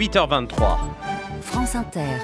8h23. France Inter.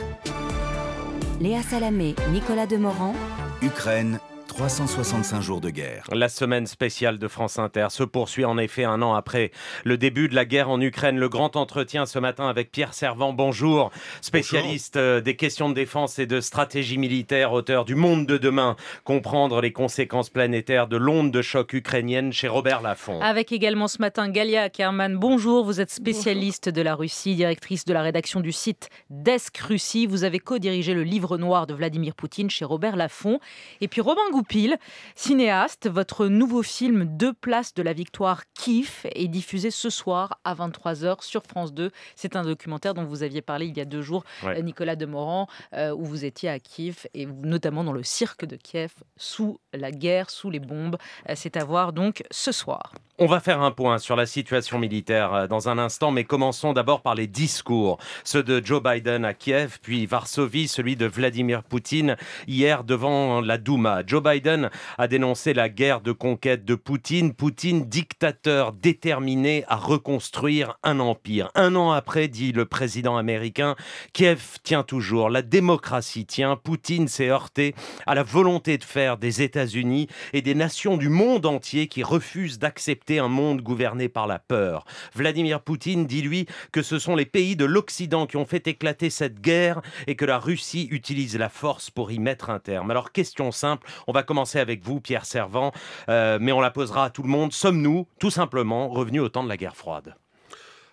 Léa Salamé, Nicolas Demorand. Ukraine, 365 jours de guerre. La semaine spéciale de France Inter se poursuit en effet un an après le début de la guerre en Ukraine. Le grand entretien ce matin avec Pierre Servant, bonjour, spécialiste euh, des questions de défense et de stratégie militaire, auteur du Monde de demain, comprendre les conséquences planétaires de l'onde de choc ukrainienne chez Robert Laffont. Avec également ce matin Galia Kerman, bonjour, vous êtes spécialiste de la Russie, directrice de la rédaction du site Desk Russie. Vous avez co-dirigé le livre noir de Vladimir Poutine chez Robert Laffont. Et puis Robin Goupil, Pile. Cinéaste, votre nouveau film Deux places de la victoire Kiev est diffusé ce soir à 23h sur France 2. C'est un documentaire dont vous aviez parlé il y a deux jours, euh, Nicolas Demorand, euh, où vous étiez à Kiev et notamment dans le cirque de Kiev, sous la guerre, sous les bombes. Euh, c'est à voir donc ce soir. On va faire un point sur la situation militaire dans un instant, mais commençons d'abord par les discours. Ceux de Joe Biden à Kiev, puis Varsovie, celui de Vladimir Poutine hier devant la Douma. Biden a dénoncé la guerre de conquête de Poutine. Poutine, dictateur déterminé à reconstruire un empire. Un an après, dit le président américain, Kiev tient toujours, la démocratie tient. Poutine s'est heurté à la volonté de faire des États-Unis et des nations du monde entier qui refusent d'accepter un monde gouverné par la peur. Vladimir Poutine dit lui que ce sont les pays de l'Occident qui ont fait éclater cette guerre et que la Russie utilise la force pour y mettre un terme. Alors question simple, on va commencer avec vous, Pierre Servant, euh, mais on la posera à tout le monde. Sommes-nous, tout simplement, revenus au temps de la guerre froide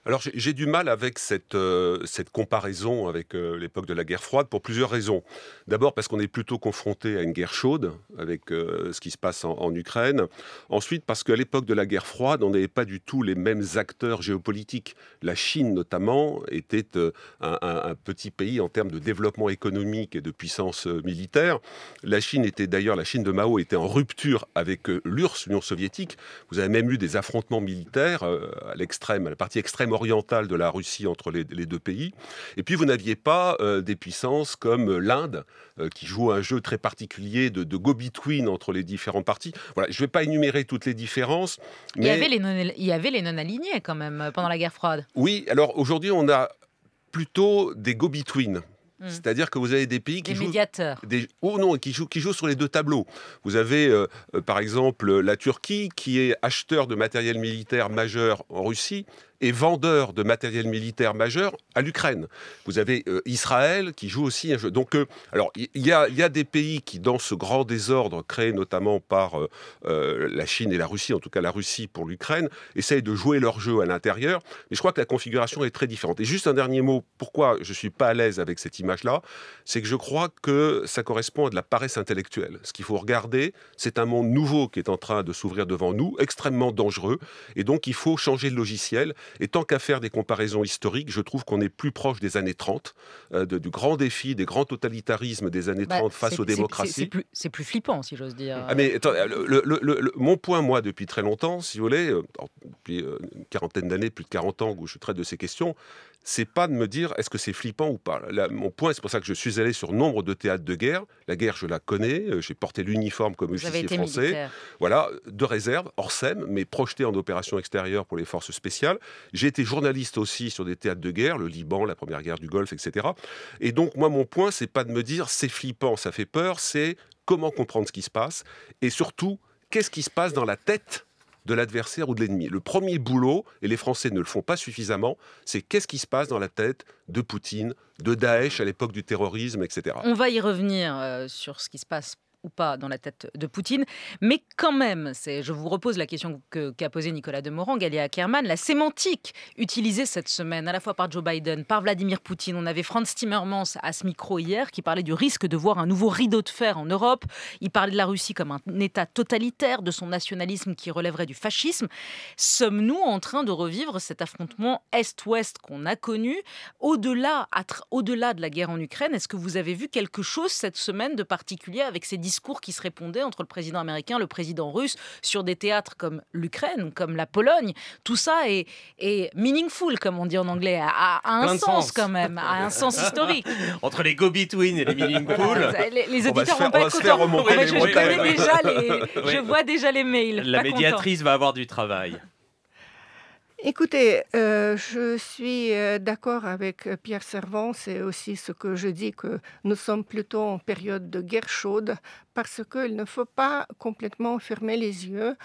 alors j'ai du mal avec cette, euh, cette comparaison avec euh, l'époque de la guerre froide pour plusieurs raisons. D'abord parce qu'on est plutôt confronté à une guerre chaude avec euh, ce qui se passe en, Ukraine. Ensuite parce qu'à l'époque de la guerre froide, on n'avait pas du tout les mêmes acteurs géopolitiques. La Chine notamment était un, un, petit pays en termes de développement économique et de puissance militaire. La Chine était d'ailleurs, la Chine de Mao était en rupture avec l'URSS, l'Union soviétique. Vous avez même eu des affrontements militaires à l'extrême, à la partie extrême orientale de la Russie entre les, deux pays. Et puis vous n'aviez pas euh, des puissances comme l'Inde, euh, qui joue un jeu très particulier de, de go-between entre les différents partis. Voilà, je ne vais pas énumérer toutes les différences. Il, y avait les non, non-alignés quand même pendant la guerre froide. Oui, alors aujourd'hui on a plutôt des go-between. Hmm. C'est-à-dire que vous avez des pays qui jouent, oh non, qui qui jouent sur les deux tableaux. Vous avez euh, par exemple la Turquie qui est acheteur de matériel militaire majeur en Russie et vendeur de matériel militaire majeur à l'Ukraine. Vous avez euh, Israël qui joue aussi un jeu. Donc, euh, alors, il y, a des pays qui, dans ce grand désordre créé notamment par euh, la Chine et la Russie, en tout cas la Russie pour l'Ukraine, essayent de jouer leur jeu à l'intérieur. Mais je crois que la configuration est très différente. Et juste un dernier mot, pourquoi je ne suis pas à l'aise avec cette image-là, c'est que je crois que ça correspond à de la paresse intellectuelle. Ce qu'il faut regarder, c'est un monde nouveau qui est en train de s'ouvrir devant nous, extrêmement dangereux. Et donc, il faut changer de logiciel. Et tant qu'à faire des comparaisons historiques, je trouve qu'on est plus proche des années 30, euh, du grand défi, des grands totalitarismes des années 30 bah, face aux démocraties. C'est plus, flippant, si j'ose dire. Ah, mais mon point, moi, depuis très longtemps, si vous voulez, euh, depuis euh, une quarantaine d'années, plus de 40 ans, où je traite de ces questions, c'est pas de me dire est-ce que c'est flippant ou pas. mon point, c'est pour ça que je suis allé sur nombre de théâtres de guerre. La guerre, je la connais. Euh, j'ai porté l'uniforme comme officier français. Voilà, de réserve, hors SEM, mais projeté en opération extérieure pour les forces spéciales. J'ai été journaliste aussi sur des théâtres de guerre, le Liban, la première guerre du Golfe, etc. Et donc, moi, mon point, c'est pas de me dire c'est flippant, ça fait peur. C'est comment comprendre ce qui se passe et surtout qu'est-ce qui se passe dans la tête de l'adversaire ou de l'ennemi. Le premier boulot, et les Français ne le font pas suffisamment, c'est qu'est-ce qui se passe dans la tête de Poutine, de Daesh à l'époque du terrorisme, etc. On va y revenir euh, sur ce qui se passe pas dans la tête de Poutine. Mais quand même, c'est, je vous repose la question que, qu'a posée Nicolas Demorand, Galia Kerman, la sémantique utilisée cette semaine à la fois par Joe Biden, par Vladimir Poutine. On avait Franz Timmermans à ce micro hier qui parlait du risque de voir un nouveau rideau de fer en Europe. Il parlait de la Russie comme un État totalitaire, de son nationalisme qui relèverait du fascisme. Sommes-nous en train de revivre cet affrontement Est-Ouest qu'on a connu au-delà, au-delà de la guerre en Ukraine Est-ce que vous avez vu quelque chose cette semaine de particulier avec ces discussions discours qui se répondaient entre le président américain, le président russe, sur des théâtres comme l'Ukraine, comme la Pologne. Tout ça est, meaningful, comme on dit en anglais, a, un sens, quand même, a un sens historique. Entre les go-between et les meaningful. les, les auditeurs vont pas je, je vois déjà les mails. La médiatrice va avoir du travail. Écoutez, euh, je suis euh, d'accord avec euh, Pierre Servant. C'est aussi ce que je dis que nous sommes plutôt en période de guerre chaude parce qu'il ne faut pas complètement fermer les yeux.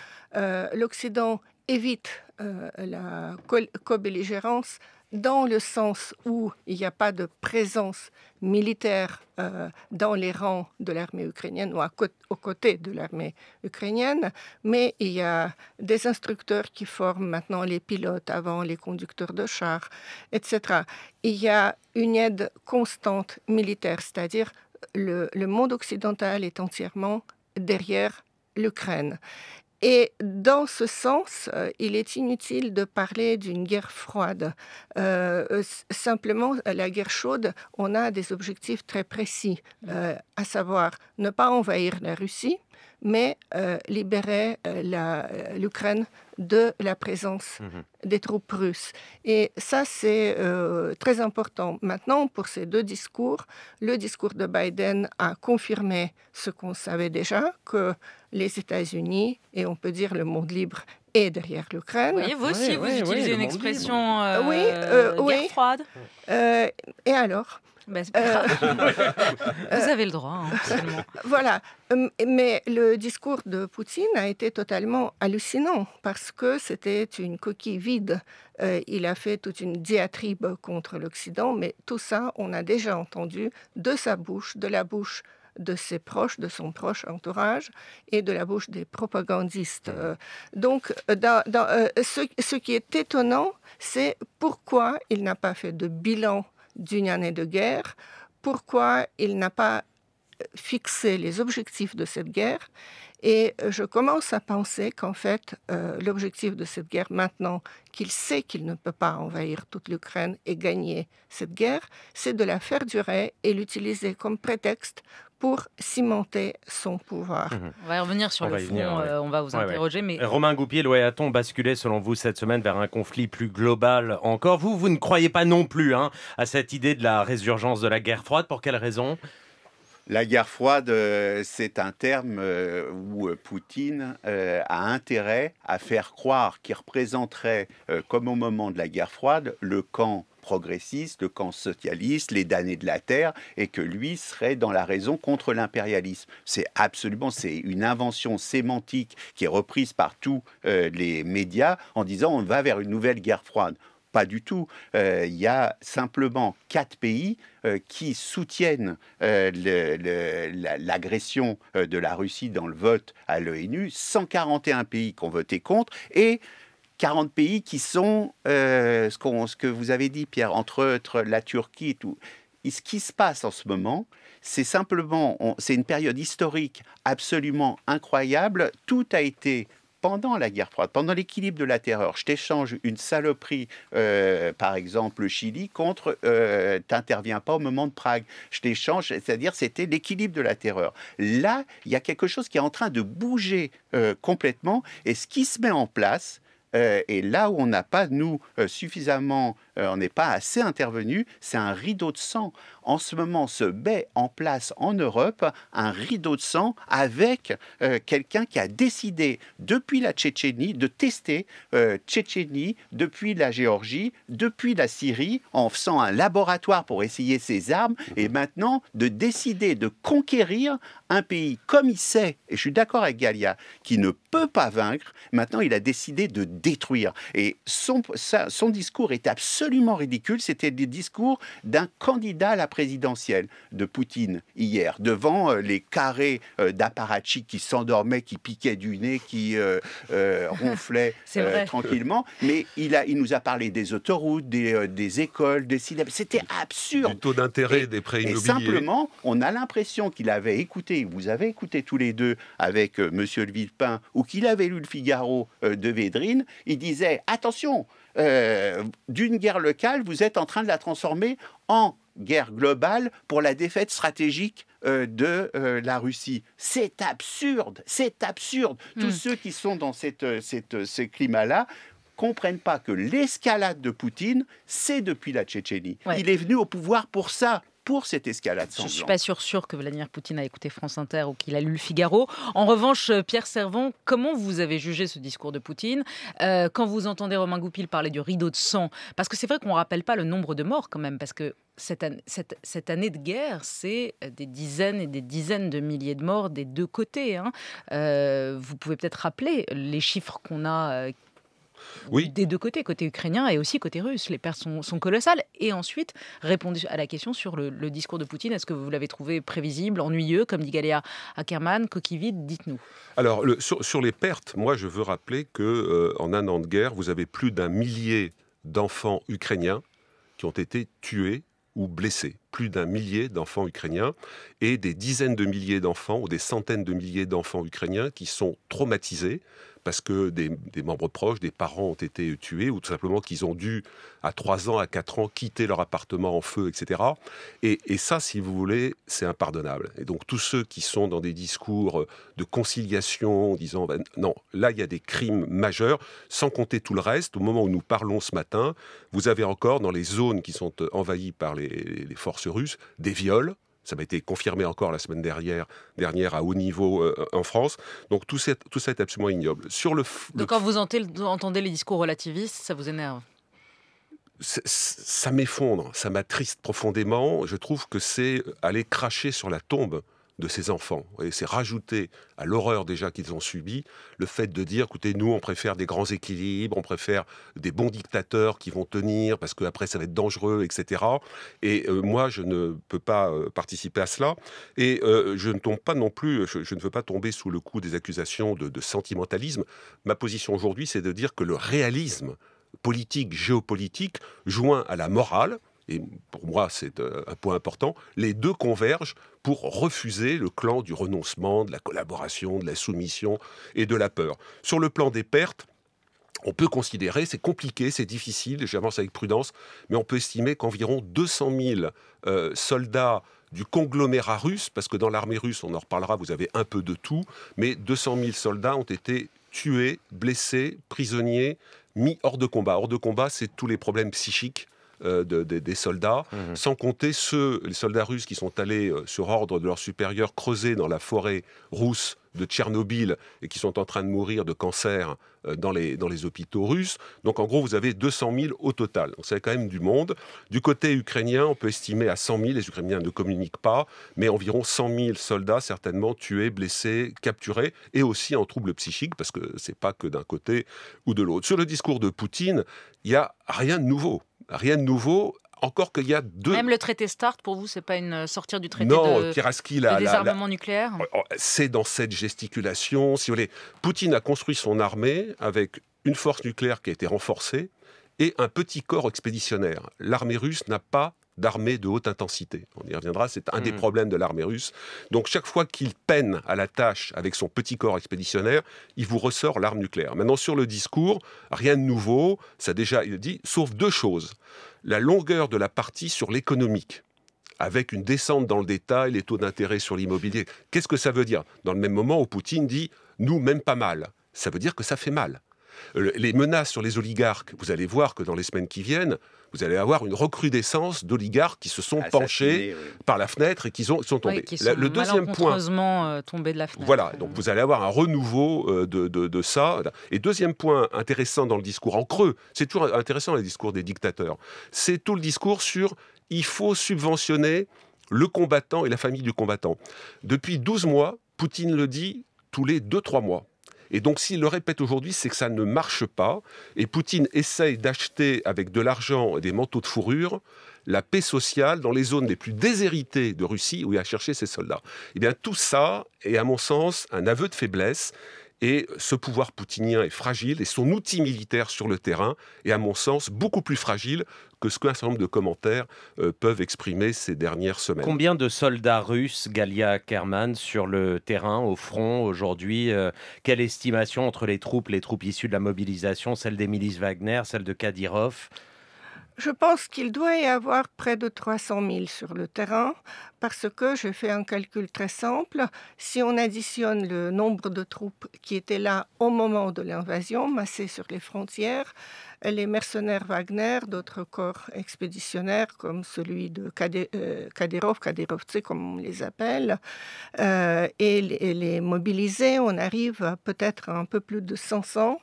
L'Occident évite la co-belligérance. co belligérance dans le sens où il n'y a pas de présence militaire euh, dans les rangs de l'armée ukrainienne ou à aux côtés de l'armée ukrainienne, mais il y a des instructeurs qui forment maintenant les pilotes, avant les conducteurs de chars, etc. Il y a une aide constante militaire, c'est-à-dire le, le monde occidental est entièrement derrière l'Ukraine. Et dans ce sens, euh, il est inutile de parler d'une guerre froide. Euh, euh, simplement, la guerre chaude, on a des objectifs très précis, mmh. à savoir ne pas envahir la Russie, mais libérer euh, libérait euh, euh, l'Ukraine de la présence mhm. des troupes russes. Et ça, c'est très important. Maintenant, pour ces deux discours, le discours de Biden a confirmé ce qu'on savait déjà, que les États-Unis, et on peut dire le monde libre, est derrière l'Ukraine. Vous aussi, vous utilisez une expression euh, oui, guerre froide. et alors bah, euh, Vous euh, avez le droit, hein, Voilà. Hum, mais le discours de Poutine a été totalement hallucinant parce que c'était une coquille vide. Euh, il a fait toute une diatribe contre l'Occident, mais tout ça, on a déjà entendu de sa bouche, de la bouche de ses proches, de son proche entourage et de la bouche des propagandistes. Mmh. donc, ce, qui est étonnant, c'est pourquoi il n'a pas fait de bilan d'une année de guerre, pourquoi il n'a pas fixé les objectifs de cette guerre et euh, je commence à penser qu'en fait, euh, l'objectif de cette guerre maintenant, qu'il sait qu'il ne peut pas envahir toute l'Ukraine et gagner cette guerre, c'est de la faire durer et l'utiliser comme prétexte pour cimenter son pouvoir. Mmh. On va revenir sur le fond, euh, on va vous interroger. Mais... Romain Goupier, l'OEA-t-on selon vous cette semaine vers un conflit plus global encore Vous, vous ne croyez pas non plus hein, à cette idée de la résurgence de la guerre froide. Pour quelle raison la guerre froide, euh, c'est un terme euh, où euh, Poutine a intérêt à faire croire qu'il représenterait, comme au moment de la guerre froide, le camp progressiste, le camp socialiste, les damnés de la terre, et que lui serait dans la raison contre l'impérialisme. C'est absolument, c'est une invention sémantique qui est reprise par tous les médias en disant on va vers une nouvelle guerre froide. Pas du tout. Euh, il y a simplement quatre pays euh, qui soutiennent euh, l'agression de la Russie dans le vote à l'ONU, 141 pays qui ont voté contre et 40 pays qui sont, ce, que vous avez dit Pierre, entre, autres la Turquie et tout. ce qui se passe en ce moment, c'est simplement, c'est une période historique absolument incroyable. Tout a été pendant la guerre froide, pendant l'équilibre de la terreur, je t'échange une saloperie, euh, par exemple le Chili, contre euh, t'interviens pas au moment de Prague. Je t'échange, c'est-à-dire c'était l'équilibre de la terreur. Là, il y a quelque chose qui est en train de bouger euh, complètement et ce qui se met en place, et là où on n'a pas, nous, suffisamment, on n'est pas assez intervenu, c'est un rideau de sang en ce moment se met en place en Europe un rideau de sang avec euh, quelqu'un qui a décidé depuis la Tchétchénie de tester euh, Tchétchénie depuis la Géorgie, depuis la Syrie, en faisant un laboratoire pour essayer ses armes et maintenant de décider de conquérir un pays comme il sait, et je suis d'accord avec Galia, qui ne peut pas vaincre, maintenant il a décidé de détruire. Et son, son discours est absolument ridicule, c'était le discours d'un candidat à la présidentielle de Poutine hier, devant euh, les carrés euh, d'apparatchiks qui s'endormaient, qui piquaient du nez, qui euh, ronflaient tranquillement, mais il, a, il nous a parlé des autoroutes, des, écoles, des cinémas. C'était absurde. Du taux d'intérêt des prêts immobiliers. simplement, on a l'impression qu'il avait écouté, vous avez écouté tous les deux avec Monsieur Le Villepin, ou qu'il avait lu le Figaro de Védrine, il disait attention, d'une guerre locale, vous êtes en train de la transformer en guerre globale pour la défaite stratégique euh, de euh, la Russie. C'est absurde, c'est absurde. Hmm. Tous ceux qui sont dans cette, euh, ce climat-là comprennent pas que l'escalade de Poutine, c'est depuis la Tchétchénie. Il est venu au pouvoir pour ça pour cette escalade sanglante. Je ne suis pas sûr, que Vladimir Poutine a écouté France Inter ou qu'il a lu le Figaro. En revanche, euh, Pierre Servant, comment vous avez jugé ce discours de Poutine euh, quand vous entendez Romain Goupil parler du rideau de sang Parce que c'est vrai qu'on ne rappelle pas le nombre de morts quand même, parce que cette, année de guerre, c'est euh, des dizaines et des dizaines de milliers de morts des deux côtés. Hein. vous pouvez peut-être rappeler les chiffres qu'on a oui. des deux côtés, côté ukrainien et aussi côté russe. Les pertes sont, colossales. Et ensuite, répondez à la question sur le, discours de Poutine. Est-ce que vous l'avez trouvé prévisible, ennuyeux, comme dit Galéa Ackerman, coquille vide Dites-nous. Alors, sur, les pertes, moi, je veux rappeler que euh, en un an de guerre, vous avez plus d'un millier d'enfants ukrainiens qui ont été tués ou blessés. Plus d'un millier d'enfants ukrainiens et des dizaines de milliers d'enfants ou des centaines de milliers d'enfants ukrainiens qui sont traumatisés parce que des, membres proches, des parents ont été tués, ou tout simplement qu'ils ont dû, à 3 ans, à 4 ans, quitter leur appartement en feu, etc. Et, ça, si vous voulez, c'est impardonnable. Et donc tous ceux qui sont dans des discours de conciliation, disant, ben, non, là, il y a des crimes majeurs, sans compter tout le reste, au moment où nous parlons ce matin, vous avez encore dans les zones qui sont envahies par les forces russes, des viols, ça m'a été confirmé encore la semaine dernière, dernière à haut niveau euh, euh, en France. Donc tout, ça est absolument ignoble. Sur le, Donc quand vous entendez les discours relativistes, ça vous énerve ça m'effondre, ça m'attriste profondément. Je trouve que c'est euh, aller cracher sur la tombe de ces enfants. Et c'est rajouter à l'horreur déjà qu'ils ont subi le fait de dire, écoutez, nous, on préfère des grands équilibres, on préfère des bons dictateurs qui vont tenir, parce qu'après, ça va être dangereux, etc. Et euh, moi, je ne peux pas euh, participer à cela. Et euh, je ne tombe pas non plus, je, ne veux pas tomber sous le coup des accusations de sentimentalisme. Ma position aujourd'hui, c'est de dire que le réalisme politique, géopolitique, joint à la morale, et pour moi c'est euh, un point important, les deux convergent pour refuser le clan du renoncement, de la collaboration, de la soumission et de la peur. Sur le plan des pertes, on peut considérer, c'est compliqué, c'est difficile, j'avance avec prudence, mais on peut estimer qu'environ 200 000 euh, soldats du conglomérat russe, parce que dans l'armée russe, on en reparlera, vous avez un peu de tout, mais 200 000 soldats ont été tués, blessés, prisonniers, mis hors de combat. Hors de combat, c'est tous les problèmes psychiques euh, des soldats, mhm. sans compter ceux, les soldats russes qui sont allés euh, sur ordre de leurs supérieurs creuser dans la forêt russe de Tchernobyl et qui sont en train de mourir de cancer euh, dans les, dans les hôpitaux russes. Donc en gros, vous avez 200 000 au total. c'est quand même du monde. Du côté ukrainien, on peut estimer à 100 000, les Ukrainiens ne communiquent pas, mais environ 100 000 soldats certainement tués, blessés, capturés et aussi en troubles psychiques, parce que c'est pas que d'un côté ou de l'autre. Sur le discours de Poutine, il n'y a rien de nouveau. Rien de nouveau. Encore qu'il y a deux. Même le traité START, pour vous, ce n'est pas une euh, sortie du traité non, de, l'a. désarmement nucléaire oh, oh, C'est dans cette gesticulation. Si vous voulez, Poutine a construit son armée avec une force nucléaire qui a été renforcée et un petit corps expéditionnaire. L'armée russe n'a pas d'armée de haute intensité. On y reviendra, c'est un des mm. problèmes de l'armée russe. Donc chaque fois qu'il peine à la tâche avec son petit corps expéditionnaire, il vous ressort l'arme nucléaire. Maintenant sur le discours, rien de nouveau, ça déjà il dit, sauf deux choses. La longueur de la partie sur l'économique avec une descente dans le détail, les taux d'intérêt sur l'immobilier. Qu'est-ce que ça veut dire Dans le même moment où Poutine dit nous, même pas mal. Ça veut dire que ça fait mal les menaces sur les oligarques, vous allez voir que dans les semaines qui viennent, vous allez avoir une recrudescence d'oligarques qui se sont penchés par la fenêtre et qui sont, tombés. le deuxième point. malheureusement euh, tombés de la fenêtre. Voilà, donc vous allez avoir un renouveau euh, de, ça. Et deuxième point intéressant dans le discours en creux, c'est toujours intéressant les discours des dictateurs, c'est tout le discours sur il faut subventionner le combattant et la famille du combattant. Depuis 12 mois, Poutine le dit tous les 2-3 mois. Et donc s'il le répète aujourd'hui, c'est que ça ne marche pas. Et Poutine essaye d'acheter avec de l'argent et des manteaux de fourrure la paix sociale dans les zones les plus déshéritées de Russie où il a cherché ses soldats. Eh bien tout ça est à mon sens un aveu de faiblesse et ce pouvoir poutinien est fragile et son outil militaire sur le terrain est, à mon sens, beaucoup plus fragile que ce qu'un certain nombre de commentaires euh, peuvent exprimer ces dernières semaines. Combien de soldats russes, Galia Kerman, sur le terrain, au front, aujourd'hui euh, Quelle estimation entre les troupes, les troupes issues de la mobilisation, celles des milices Wagner, celles de Kadyrov je pense qu'il doit y avoir près de 300 000 sur le terrain parce que je fais un calcul très simple. Si on additionne le nombre de troupes qui étaient là au moment de l'invasion, massées sur les frontières, les mercenaires Wagner, d'autres corps expéditionnaires comme celui de euh, Kadyrov, Kadyrovtsi comme on les appelle, euh, et, les, mobilisés, on arrive peut-être un peu plus de 500.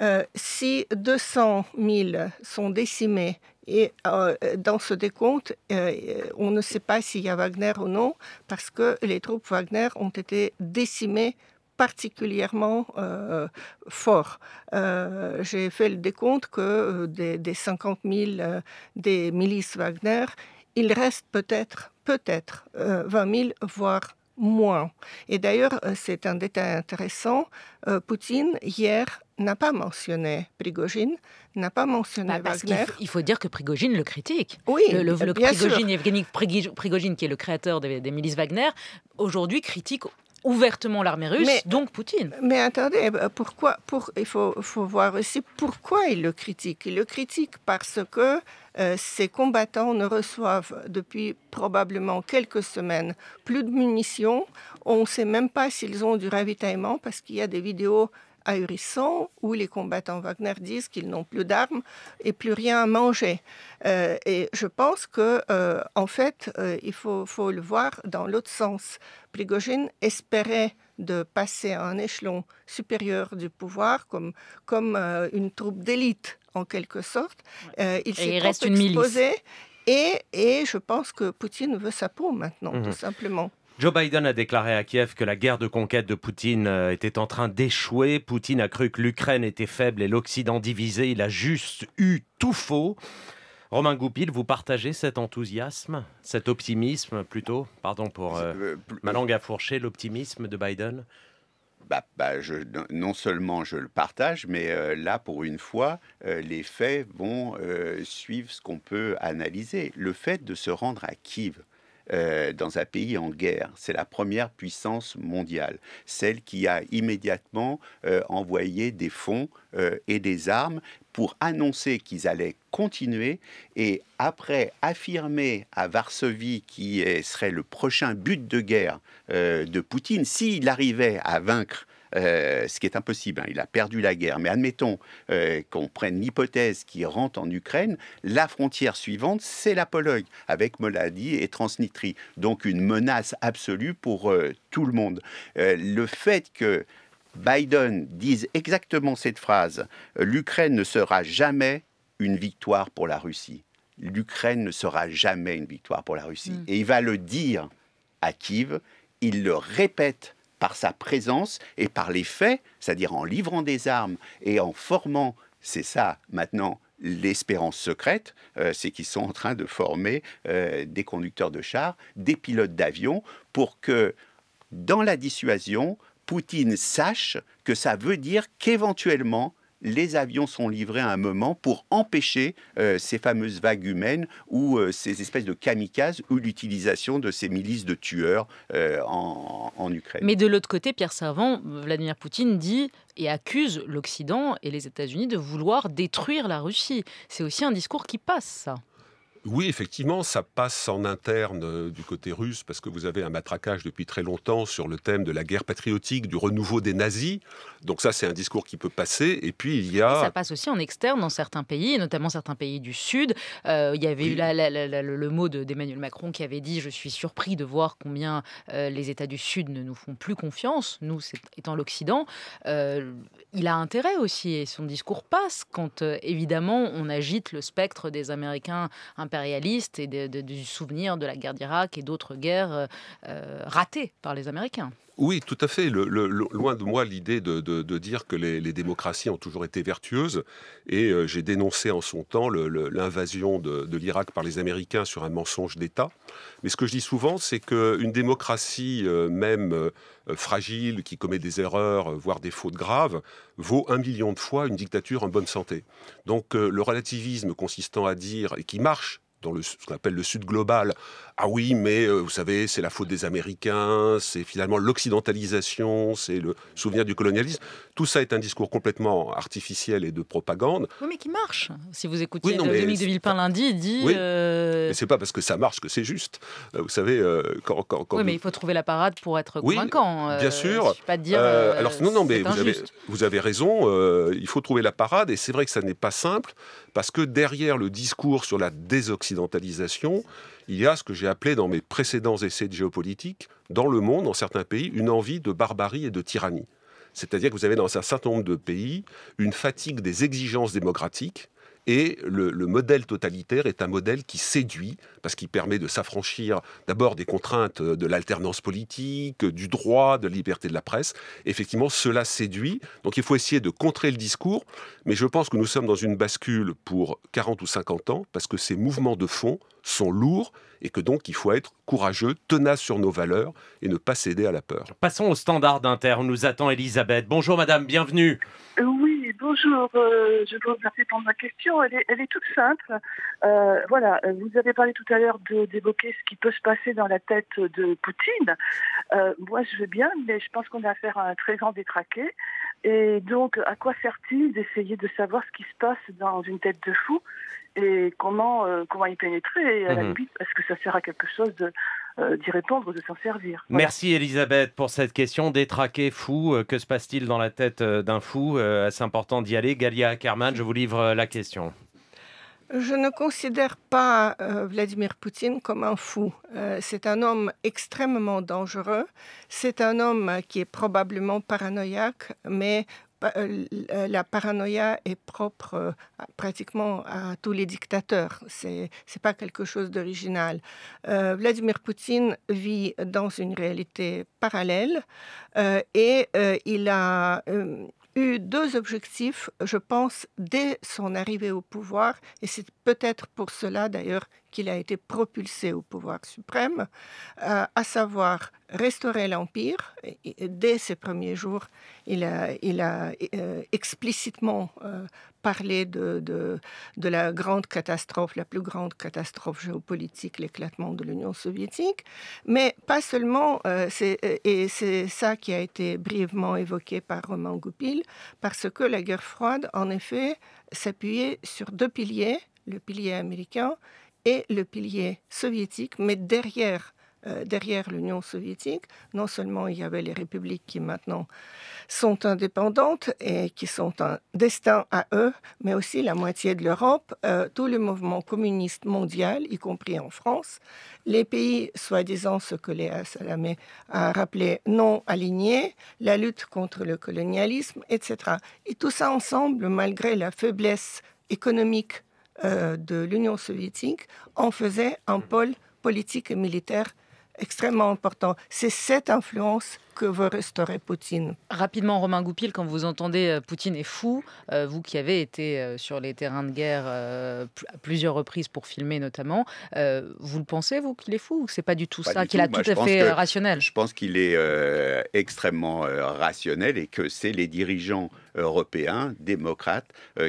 Euh, si 200 000 sont décimés et euh, dans ce décompte, euh, on ne sait pas s'il y a Wagner ou non, parce que les troupes Wagner ont été décimées particulièrement fort. J'ai fait le décompte que des, des 50 000 des milices Wagner, il reste peut-être peut-être 20 000, voire moins. Et d'ailleurs, euh, c'est un détail intéressant, euh, Poutine, hier, n'a pas mentionné Prigogine, n'a pas mentionné bah, Wagner. Il, faut dire que Prigogine le critique. Oui, le, le, le Prigogine, Prigogine, qui est le créateur des, des milices Wagner, aujourd'hui critique ouvertement l'armée russe, donc Poutine. Mais attendez, euh, pourquoi pour, Il faut, faut, voir aussi pourquoi il le critique. Il le critique parce que ces euh, combattants ne reçoivent depuis probablement quelques semaines plus de munitions. On ne sait même pas s'ils ont du ravitaillement parce qu'il y a des vidéos ahurissant où les combattants Wagner disent qu'ils n'ont plus d'armes et plus rien à manger. Euh, et je pense que, euh, en fait, euh, il faut, le voir dans l'autre sens. Prigogine espérait de passer à un échelon supérieur du pouvoir comme, comme une troupe d'élite en quelque sorte. il s'est reste exposé, Et, et, je pense que Poutine veut sa peau maintenant, tout mhm. simplement. Joe Biden a déclaré à Kiev que la guerre de conquête de Poutine euh, était en train d'échouer. Poutine a cru que l'Ukraine était faible et l'Occident divisé. Il a juste eu tout faux. Romain Goupil, vous partagez cet enthousiasme, cet optimisme plutôt, pardon pour euh, euh, ma langue à fourcher, l'optimisme de Biden bah, bah non seulement je le partage, mais là, pour une fois, les faits vont suivre ce qu'on peut analyser. Le fait de se rendre à Kiev, euh, dans un pays en guerre. C'est la première puissance mondiale, celle qui a immédiatement euh, envoyé des fonds euh, et des armes pour annoncer qu'ils allaient continuer et après affirmer à Varsovie qui serait le prochain but de guerre de Poutine, s'il arrivait à vaincre euh, ce qui est impossible. Hein. Il a perdu la guerre. Mais admettons euh, qu'on prenne l'hypothèse qui rentre en Ukraine, la frontière suivante, c'est la Pologne, avec Moldavie et Transnistrie. Donc une menace absolue pour euh, tout le monde. le fait que Biden dise exactement cette phrase, l'Ukraine ne sera jamais une victoire pour la Russie. L'Ukraine ne sera jamais une victoire pour la Russie. Hmm. Et il va le dire à Kiev, il le répète par sa présence et par les faits, c'est-à-dire en livrant des armes et en formant, c'est ça maintenant l'espérance secrète, euh, c'est qu'ils sont en train de former euh, des conducteurs de chars, des pilotes d'avions, pour que dans la dissuasion, Poutine sache que ça veut dire qu'éventuellement, les avions sont livrés à un moment pour empêcher euh, ces fameuses vagues humaines ou euh, ces espèces de kamikazes ou l'utilisation de ces milices de tueurs euh, en, Ukraine. Mais de l'autre côté, Pierre Servant, Vladimir Poutine dit et accuse l'Occident et les États-Unis de vouloir détruire la Russie. C'est aussi un discours qui passe, oui, effectivement, ça passe en interne euh, du côté russe parce que vous avez un matraquage depuis très longtemps sur le thème de la guerre patriotique, du renouveau des nazis. Donc ça, c'est un discours qui peut passer. Et puis il y a... ça passe aussi en externe dans certains pays, notamment certains pays du Sud. Euh, il y avait eu la, le, mot d'Emmanuel Macron qui avait dit « Je suis surpris de voir combien euh, les États du Sud ne nous font plus confiance, nous étant l'Occident Il a intérêt aussi et son discours passe quand évidemment on agite le spectre des Américains un réaliste et du souvenir de la guerre d'Irak et d'autres guerres euh, euh, ratées par les Américains. Oui, tout à fait. Le, loin de moi l'idée de, dire que les, démocraties ont toujours été vertueuses. Et euh, j'ai dénoncé en son temps l'invasion de, l'Irak par les Américains sur un mensonge d'État. Mais ce que je dis souvent, c'est qu'une démocratie, même fragile, qui commet des erreurs, voire des fautes graves, vaut un million de fois une dictature en bonne santé. Donc le relativisme consistant à dire, et qui marche dans le, ce qu'on appelle le Sud global, ah oui, mais euh, vous savez, c'est la faute des Américains, c'est finalement l'occidentalisation, c'est le souvenir du colonialisme. Tout ça est un discours complètement artificiel et de propagande. Oui, mais qui marche. Si vous écoutez oui, Dominique de Villepin lundi, il dit. Oui. Euh, mais c'est pas parce que ça marche que c'est juste. Euh, vous savez, quand. oui, mais il faut trouver la parade pour être convaincant. bien sûr. je pas dire. alors, non, non, mais vous vous avez, raison. il faut trouver la parade. Et c'est vrai que ça n'est pas simple parce que derrière le discours sur la désoccidentalisation, il y a ce que j'ai appelé dans mes précédents essais de géopolitique, dans le monde, dans certains pays, une envie de barbarie et de tyrannie. C'est-à-dire que vous avez dans un certain nombre de pays une fatigue des exigences démocratiques et le, modèle totalitaire est un modèle qui séduit, parce qu'il permet de s'affranchir d'abord des contraintes de l'alternance politique, du droit, de la liberté de la presse. Effectivement, cela séduit. Donc il faut essayer de contrer le discours, mais je pense que nous sommes dans une bascule pour 40 ou 50 ans, parce que ces mouvements de fond sont lourds et que donc il faut être courageux, tenace sur nos valeurs et ne pas céder à la peur. Passons au standard d'Inter. nous attend Elisabeth. Bonjour madame, bienvenue. Euh, oui bonjour, euh, je dois vous répondre à ma question. Elle est, toute simple. Euh, voilà, euh, vous avez parlé tout à l'heure d'évoquer ce qui peut se passer dans la tête de Poutine. moi, je veux bien, mais je pense qu'on a affaire à un très grand détraqué. Et donc, à quoi sert-il d'essayer de savoir ce qui se passe dans une tête de fou et comment, comment y pénétrer mhm. est-ce que ça sert à quelque chose de, euh, d'y répondre, de s'en servir. Merci Elisabeth pour cette question. Détraqué, fou, euh, que se passe-t-il dans la tête euh, d'un fou C'est important d'y aller. Galia Kerman, je vous livre la question. Je ne considère pas Vladimir Poutine comme un fou. c'est un homme extrêmement dangereux. C'est un homme qui est probablement paranoïaque, mais euh, euh, la paranoïa est propre euh, pratiquement à tous les dictateurs. C'est n'est pas quelque chose d'original. Vladimir Poutine vit dans une réalité parallèle et il a eu deux objectifs, je pense, dès son arrivée au pouvoir, et c'est peut-être pour cela d'ailleurs qu'il a été propulsé au pouvoir suprême, euh, à savoir restaurer l'Empire. Dès ses premiers jours, il a, euh, explicitement euh, parlé de, de, la grande catastrophe, la plus grande catastrophe géopolitique, l'éclatement de l'Union soviétique. Mais pas seulement, et c'est ça qui a été brièvement évoqué par Romain Goupil, parce que la guerre froide, en effet, s'appuyait sur deux piliers le pilier américain et le pilier soviétique, mais derrière euh, derrière l'Union soviétique. Non seulement il y avait les républiques qui maintenant sont indépendantes et qui sont un destin à eux, mais aussi la moitié de l'Europe, euh, tout le mouvement communiste mondial, y compris en France, les pays soi-disant ce que Léa Salamé a rappelé non alignés, la lutte contre le colonialisme, etc. Et tout ça ensemble, malgré la faiblesse économique euh, de l'Union soviétique, on faisait un mhm. pôle politique et militaire extrêmement important. C'est cette influence que veut restaurer Poutine. Rapidement, Romain Goupil, quand vous entendez euh, Poutine est fou, euh, vous qui avez été euh, sur les terrains de guerre à plusieurs reprises pour filmer notamment, vous le pensez, vous, qu'il est fou ou c'est pas du tout ça, qu'il a tout à fait rationnel Je pense qu'il est extrêmement rationnel et que c'est les dirigeants européens, démocrates,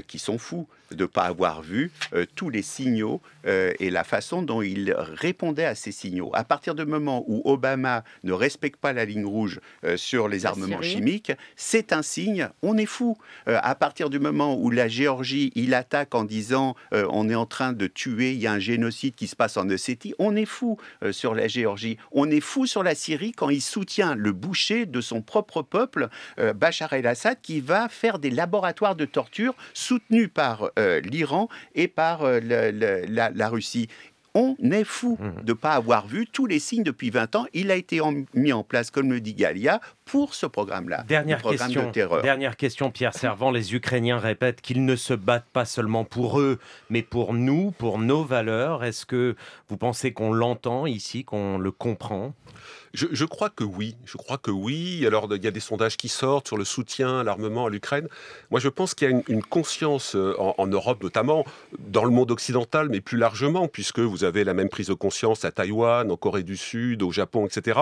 qui sont fous de ne pas avoir vu tous les signaux et la façon dont ils répondaient à ces signaux. À partir du moment où Obama ne respecte pas la ligne rouge, euh, sur les armements chimiques, c'est un signe, on est fou. Euh, à partir du moment où la Géorgie, il attaque en disant euh, on est en train de tuer, il y a un génocide qui se passe en Ossétie, on est fou sur la Géorgie, on est fou sur la Syrie quand il soutient le boucher de son propre peuple, Bachar el-Assad, qui va faire des laboratoires de torture soutenus par l'Iran et par la Russie. On est fou mmh. de ne pas avoir vu tous les signes depuis 20 ans. Il a été mis en place, comme le dit Galia pour ce programme-là. Dernière programme question. De Dernière question, Pierre Servant. Les Ukrainiens répètent qu'ils ne se battent pas seulement pour eux, mais pour nous, pour nos valeurs. Est-ce que vous pensez qu'on l'entend ici, qu'on le comprend je, crois que oui. Je crois que oui. Alors, il y a des sondages qui sortent sur le soutien l'armement à l'Ukraine. Moi, je pense qu'il y a une, conscience euh, en, en, Europe, notamment dans le monde occidental, mais plus largement, puisque vous avez la même prise de conscience à Taïwan, en Corée du Sud, au Japon, etc.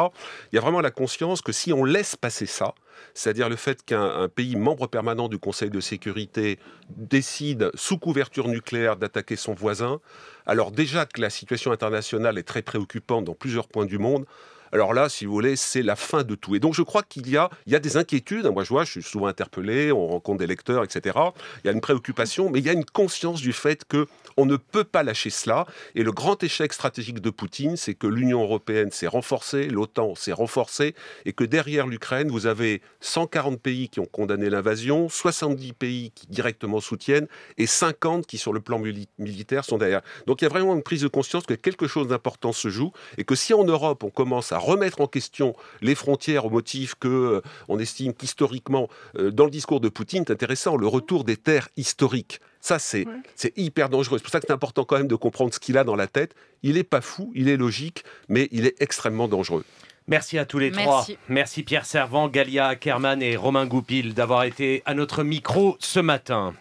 Il y a vraiment la conscience que si on laisse passer ça, c'est-à-dire le fait qu'un pays membre permanent du Conseil de sécurité décide, sous couverture nucléaire, d'attaquer son voisin, alors déjà que la situation internationale est très préoccupante dans plusieurs points du monde, alors là, si vous voulez, c'est la fin de tout. Et donc, je crois qu'il y a, il y des inquiétudes. Moi, je vois, je suis souvent interpellé, on rencontre des lecteurs, etc. Il y a une préoccupation, mais il y a une conscience du fait que on ne peut pas lâcher cela. Et le grand échec stratégique de Poutine, c'est que l'Union européenne s'est renforcée, l'OTAN s'est renforcée, et que derrière l'Ukraine, vous avez 140 pays qui ont condamné l'invasion, 70 pays qui directement soutiennent, et 50 qui, sur le plan militaire, sont derrière. Donc il y a vraiment une prise de conscience que quelque chose d'important se joue, et que si en Europe, on commence à remettre en question les frontières au motif que euh, on estime qu'historiquement, euh, dans le discours de Poutine, c'est intéressant, le retour des terres historiques. Ça, c'est c'est hyper dangereux. C'est pour ça que c'est important quand même de comprendre ce qu'il a dans la tête. Il n'est pas fou, il est logique, mais il est extrêmement dangereux. Merci à tous les trois. Merci Pierre Servant, Galia Kerman et Romain Goupil d'avoir été à notre micro ce matin.